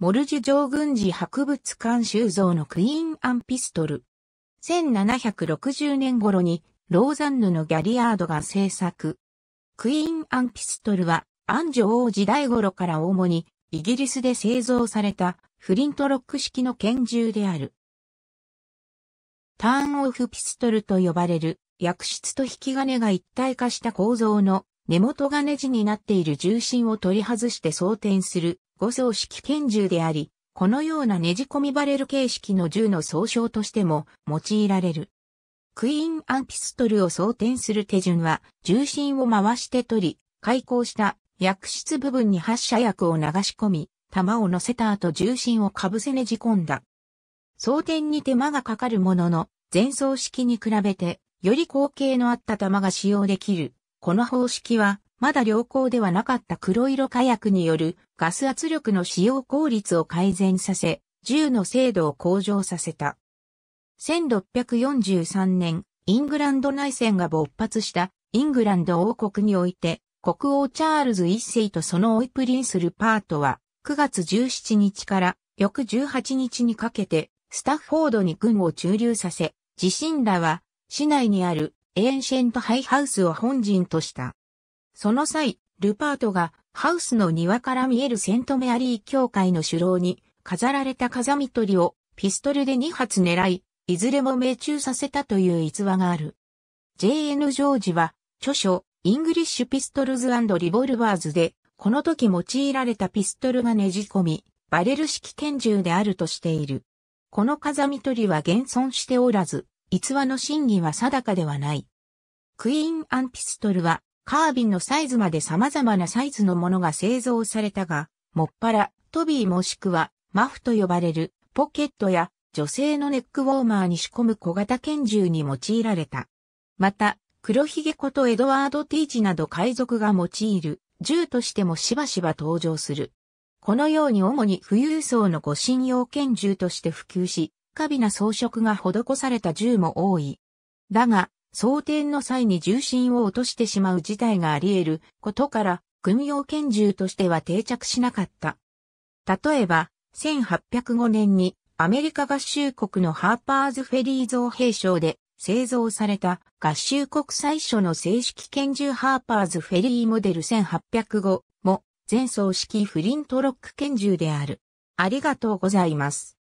モルジュ上軍事博物館収蔵のクイーンアンピストル。1760年頃にローザンヌのギャリアードが制作。クイーンアンピストルはアジ女王時代頃から主にイギリスで製造されたフリントロック式の拳銃である。ターンオフピストルと呼ばれる薬室と引き金が一体化した構造の根元金地になっている重心を取り外して装填する五層式拳銃であり、このようなねじ込みバレル形式の銃の総称としても用いられる。クイーンアンピストルを装填する手順は、重心を回して取り、開口した薬室部分に発射薬を流し込み、弾を乗せた後重心をかぶせねじ込んだ。装填に手間がかかるものの、前奏式に比べて、より口径のあった弾が使用できる。この方式は、まだ良好ではなかった黒色火薬によるガス圧力の使用効率を改善させ、銃の精度を向上させた。1643年、イングランド内戦が勃発したイングランド王国において、国王チャールズ一世とそのオイプリンスルパートは、9月17日から翌18日にかけて、スタッフォードに軍を駐留させ、自身らは、市内にあるエンシェントハイハウスを本陣とした。その際、ルパートがハウスの庭から見えるセントメアリー教会の首楼に飾られた風見鳥をピストルで2発狙い、いずれも命中させたという逸話がある。J.N. ジョージは著書イングリッシュピストルズリボルバーズでこの時用いられたピストルがねじ込み、バレル式拳銃であるとしている。この風見鳥は現存しておらず、逸話の真偽は定かではない。クイーン・アン・ピストルはカービンのサイズまで様々なサイズのものが製造されたが、もっぱら、トビーもしくは、マフと呼ばれる、ポケットや、女性のネックウォーマーに仕込む小型拳銃に用いられた。また、黒ひげことエドワード・ティーチなど海賊が用いる、銃としてもしばしば登場する。このように主に富裕層の護身用拳銃として普及し、過敏な装飾が施された銃も多い。だが、装填の際に重心を落としてしまう事態があり得ることから、軍用拳銃としては定着しなかった。例えば、1805年にアメリカ合衆国のハーパーズフェリー造兵廠で製造された合衆国最初の正式拳銃ハーパーズフェリーモデル1805も全装式フリントロック拳銃である。ありがとうございます。